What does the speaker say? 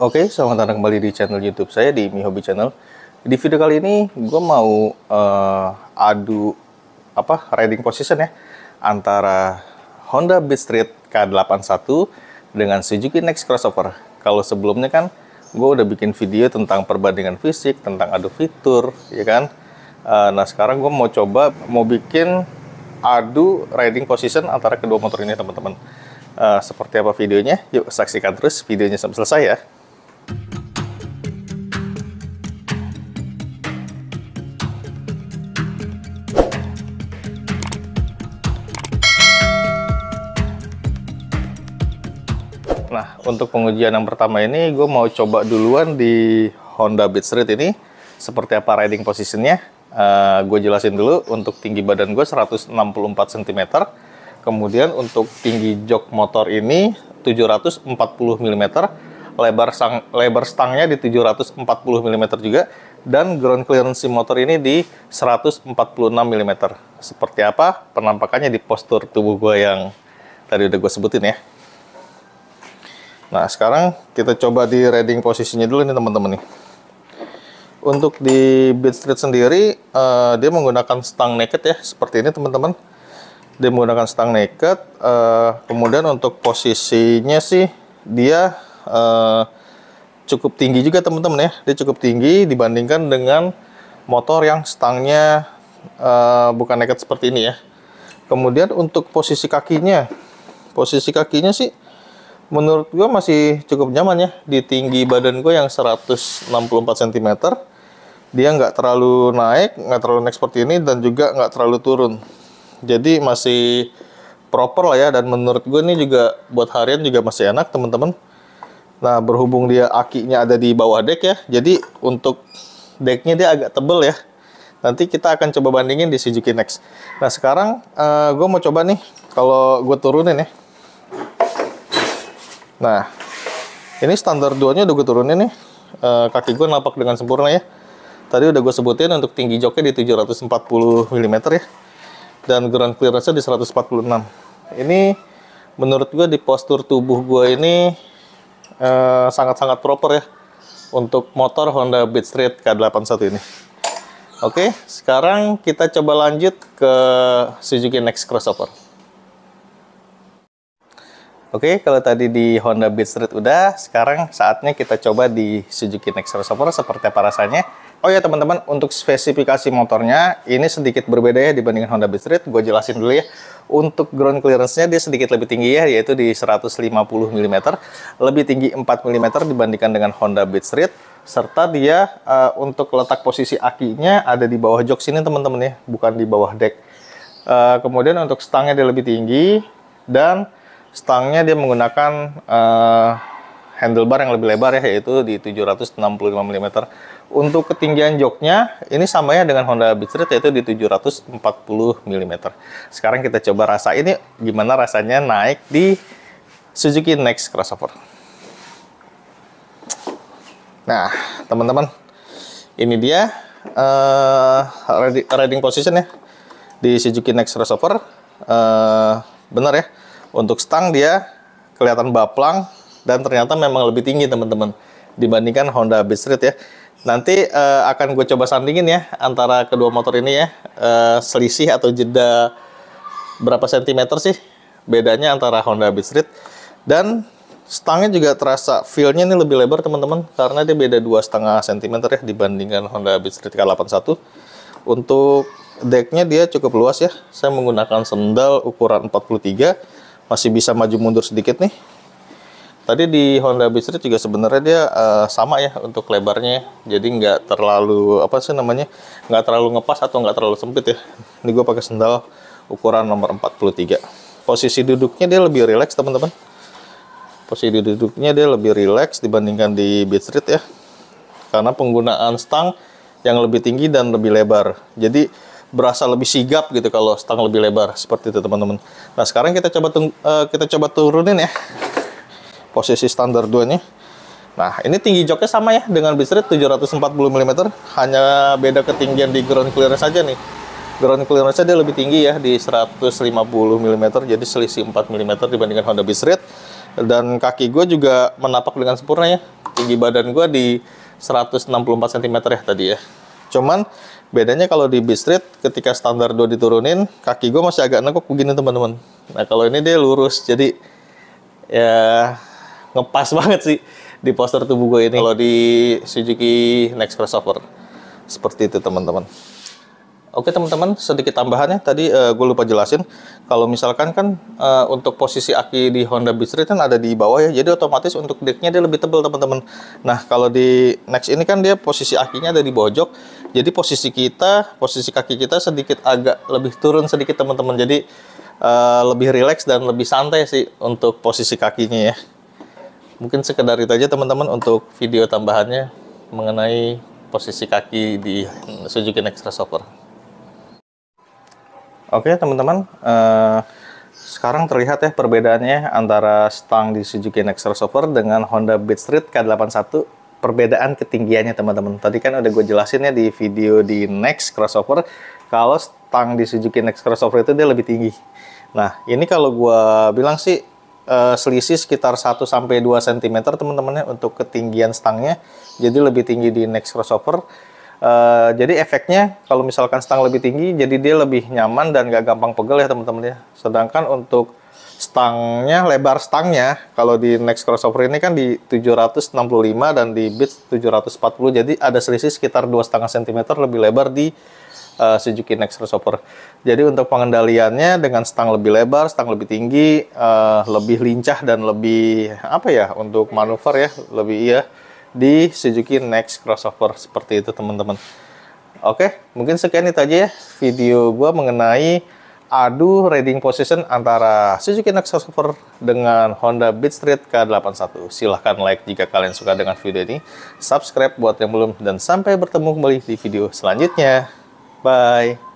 Oke, okay, selamat datang kembali di channel YouTube saya di Mi Hobby Channel. Di video kali ini gue mau uh, adu apa riding position ya antara Honda Beat Street K81 dengan Suzuki Next Crossover. Kalau sebelumnya kan gue udah bikin video tentang perbandingan fisik, tentang adu fitur, ya kan. Uh, nah sekarang gue mau coba mau bikin adu riding position antara kedua motor ini teman-teman. Uh, seperti apa videonya? Yuk saksikan terus videonya sampai selesai ya. Nah, untuk pengujian yang pertama ini, gue mau coba duluan di Honda Beat Street ini, seperti apa riding positionnya. Uh, eh, gue jelasin dulu, untuk tinggi badan gue 164 cm. Kemudian untuk tinggi jok motor ini 740 mm. Lebar, sang, lebar stangnya di 740 mm juga. Dan ground clearance motor ini di 146 mm. Seperti apa penampakannya di postur tubuh gue yang tadi udah gue sebutin ya. Nah, sekarang kita coba di reading posisinya dulu nih teman-teman nih. Untuk di Beat Street sendiri, uh, dia menggunakan stang naked ya, seperti ini teman-teman. Dia menggunakan stang naked, uh, kemudian untuk posisinya sih, dia uh, cukup tinggi juga teman-teman ya. Dia cukup tinggi dibandingkan dengan motor yang stangnya uh, bukan naked seperti ini ya. Kemudian untuk posisi kakinya, posisi kakinya sih menurut gue masih cukup nyaman ya di tinggi badan gue yang 164 cm dia nggak terlalu naik nggak terlalu naik seperti ini dan juga nggak terlalu turun jadi masih proper lah ya dan menurut gue ini juga buat harian juga masih enak teman-teman nah berhubung dia akinya ada di bawah deck ya jadi untuk decknya dia agak tebel ya nanti kita akan coba bandingin di Suzuki Next nah sekarang uh, eh, gue mau coba nih kalau gue turunin ya Nah, ini standar duanya udah gue turunin nih. E, kaki gue napak dengan sempurna ya. Tadi udah gue sebutin untuk tinggi joknya di 740 mm ya. Dan ground clearance di 146. Ini menurut gue di postur tubuh gue ini eh, sangat-sangat e, proper ya. Untuk motor Honda Beat Street K81 ini. Oke, sekarang kita coba lanjut ke Suzuki Next Crossover. Oke, okay, kalau tadi di Honda Beat Street udah, sekarang saatnya kita coba di Suzuki Nexer Sport seperti apa rasanya. Oh ya teman-teman, untuk spesifikasi motornya, ini sedikit berbeda ya dibandingkan Honda Beat Street. Gue jelasin dulu ya. Untuk ground clearance-nya dia sedikit lebih tinggi ya, yaitu di 150 mm. Lebih tinggi 4 mm dibandingkan dengan Honda Beat Street. Serta dia uh, untuk letak posisi akinya ada di bawah jok sini teman-teman ya, bukan di bawah deck. Uh, kemudian untuk stangnya dia lebih tinggi, dan stangnya dia menggunakan uh, handlebar yang lebih lebar ya yaitu di 765 mm untuk ketinggian joknya ini sama ya dengan Honda Beat Street yaitu di 740 mm sekarang kita coba rasa ini gimana rasanya naik di Suzuki Next crossover nah teman-teman ini dia uh, riding position ya di Suzuki Next crossover uh, benar ya untuk stang dia kelihatan baplang dan ternyata memang lebih tinggi teman-teman dibandingkan Honda Beat Street ya. Nanti uh, akan gue coba sandingin ya antara kedua motor ini ya uh, selisih atau jeda berapa sentimeter sih bedanya antara Honda Beat Street dan stangnya juga terasa feelnya ini lebih lebar teman-teman karena dia beda dua setengah sentimeter ya dibandingkan Honda Beat Street K81 untuk decknya dia cukup luas ya saya menggunakan sendal ukuran 43 masih bisa maju mundur sedikit nih tadi di Honda Beat Street juga sebenarnya dia uh, sama ya untuk lebarnya jadi nggak terlalu apa sih namanya nggak terlalu ngepas atau nggak terlalu sempit ya ini gue pakai sendal ukuran nomor 43 posisi duduknya dia lebih rileks teman-teman posisi duduknya dia lebih rileks dibandingkan di Beat Street ya karena penggunaan stang yang lebih tinggi dan lebih lebar jadi berasa lebih sigap gitu kalau stang lebih lebar seperti itu teman-teman. Nah sekarang kita coba tung uh, kita coba turunin ya posisi standar duanya. Nah ini tinggi joknya sama ya dengan bisret 740 mm hanya beda ketinggian di ground clearance saja nih. Ground clearance dia lebih tinggi ya di 150 mm jadi selisih 4 mm dibandingkan Honda bisret dan kaki gue juga menapak dengan sempurna ya tinggi badan gue di 164 cm ya tadi ya cuman Bedanya kalau di B-Street, ketika standar 2 diturunin, kaki gue masih agak nekuk begini teman-teman. Nah kalau ini dia lurus, jadi ya ngepas banget sih di poster tubuh gue ini. Kalau di Suzuki Next Crossover, seperti itu teman-teman. Oke teman-teman, sedikit tambahannya tadi uh, eh, gue lupa jelasin. Kalau misalkan kan uh, untuk posisi aki di Honda Beat Street kan ada di bawah ya, jadi otomatis untuk decknya dia lebih tebal teman-teman. Nah kalau di Next ini kan dia posisi akinya ada di jok jadi posisi kita, posisi kaki kita sedikit agak lebih turun sedikit teman-teman. Jadi uh, lebih rileks dan lebih santai sih untuk posisi kakinya ya. Mungkin sekedar itu aja teman-teman untuk video tambahannya mengenai posisi kaki di Suzuki Next Crossover. Oke teman-teman, uh, sekarang terlihat ya perbedaannya antara stang di Suzuki Nexter Software dengan Honda Beat Street K81 perbedaan ketinggiannya teman-teman. Tadi kan udah gue jelasin ya di video di Next Crossover kalau stang di Suzuki Next Crossover itu dia lebih tinggi. Nah, ini kalau gue bilang sih uh, selisih sekitar 1 sampai 2 cm teman-temannya untuk ketinggian stangnya. Jadi lebih tinggi di Next Crossover Eh, jadi efeknya kalau misalkan stang lebih tinggi, jadi dia lebih nyaman dan gak gampang pegel ya teman-teman ya. Sedangkan untuk stangnya, lebar stangnya, kalau di next crossover ini kan di 765 dan di Bit 740, jadi ada selisih sekitar 2,5 cm lebih lebar di uh, Suzuki Next Crossover. Jadi untuk pengendaliannya dengan stang lebih lebar, stang lebih tinggi, uh, lebih lincah dan lebih apa ya untuk manuver ya, lebih iya di Suzuki Next crossover seperti itu teman-teman. Oke, mungkin sekian itu aja ya video gue mengenai adu riding position antara Suzuki Next crossover dengan Honda Beat Street K81. Silahkan like jika kalian suka dengan video ini, subscribe buat yang belum, dan sampai bertemu kembali di video selanjutnya. Bye!